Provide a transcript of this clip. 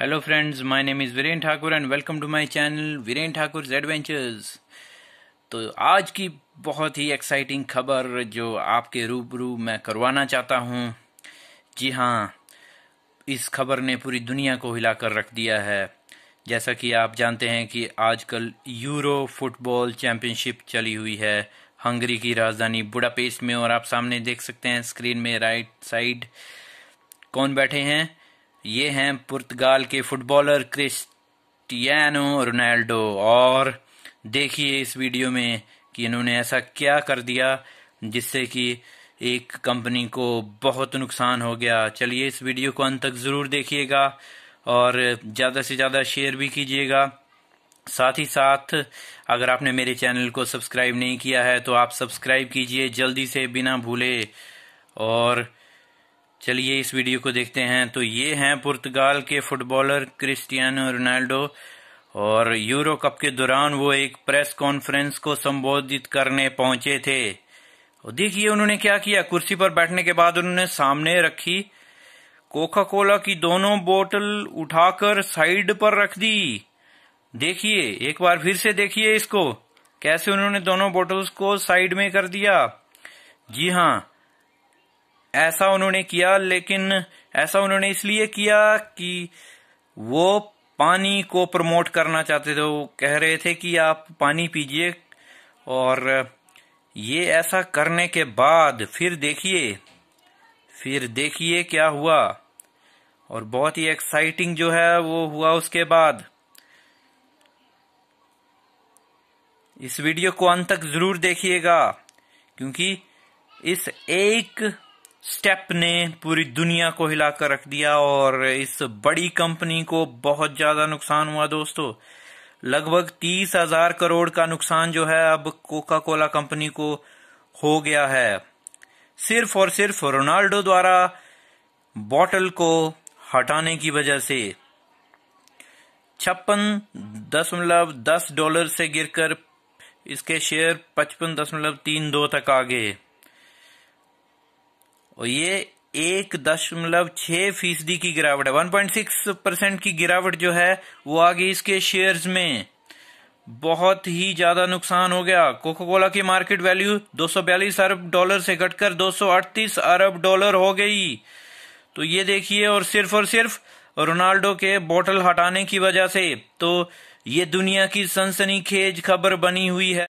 hello friends my name is Viren Thakur and welcome to my channel Viren Thakur adventures तो आज की बहुत ही एक्साइटिंग खबर जो आपके रूबरू मैं करवाना चाहता हूँ जी हाँ इस खबर ने पूरी दुनिया को हिलाकर रख दिया है जैसा कि आप जानते हैं कि आजकल यूरो फुटबॉल चैम्पियनशिप चली हुई है हंगरी की राजधानी बुडापेस्ट में और आप सामने देख सकते हैं स्क्रीन में राइट साइड कौन बैठे हैं ये हैं पुर्तगाल के फुटबॉलर क्रिस्टियानो रोनाल्डो और देखिए इस वीडियो में कि इन्होंने ऐसा क्या कर दिया जिससे कि एक कंपनी को बहुत नुकसान हो गया चलिए इस वीडियो को अंत तक ज़रूर देखिएगा और ज़्यादा से ज़्यादा शेयर भी कीजिएगा साथ ही साथ अगर आपने मेरे चैनल को सब्सक्राइब नहीं किया है तो आप सब्सक्राइब कीजिए जल्दी से बिना भूले और चलिए इस वीडियो को देखते हैं तो ये हैं पुर्तगाल के फुटबॉलर क्रिस्टियानो रोनाल्डो और यूरो कप के दौरान वो एक प्रेस कॉन्फ्रेंस को संबोधित करने पहुंचे थे और देखिए उन्होंने क्या किया कुर्सी पर बैठने के बाद उन्होंने सामने रखी कोका कोला की दोनों बोतल उठाकर साइड पर रख दी देखिए एक बार फिर से देखिए इसको कैसे उन्होंने दोनों बोटल्स को साइड में कर दिया जी हाँ ऐसा उन्होंने किया लेकिन ऐसा उन्होंने इसलिए किया कि वो पानी को प्रमोट करना चाहते थे वो कह रहे थे कि आप पानी पीजिए और ये ऐसा करने के बाद फिर देखिए फिर देखिए क्या हुआ और बहुत ही एक्साइटिंग जो है वो हुआ उसके बाद इस वीडियो को अंत तक जरूर देखिएगा क्योंकि इस एक स्टेप ने पूरी दुनिया को हिलाकर रख दिया और इस बड़ी कंपनी को बहुत ज़्यादा नुकसान हुआ दोस्तों लगभग तीस हजार करोड़ का नुकसान जो है अब कोका कोला कंपनी को हो गया है सिर्फ और सिर्फ रोनाल्डो द्वारा बॉटल को हटाने की वजह से छप्पन दशमलव दस डॉलर से गिरकर इसके शेयर पचपन दशमलव तीन दो तक आ गए और ये एक दशमलव छह फीसदी की गिरावट है वन पॉइंट सिक्स परसेंट की गिरावट जो है वो आ गई इसके शेयर्स में बहुत ही ज्यादा नुकसान हो गया कोको कोला की मार्केट वैल्यू बयालीस अरब डॉलर से घटकर अड़तीस अरब डॉलर हो गई तो ये देखिए और सिर्फ और सिर्फ रोनाल्डो के बोतल हटाने की वजह से तो ये दुनिया की सनसनीखेज खबर बनी हुई है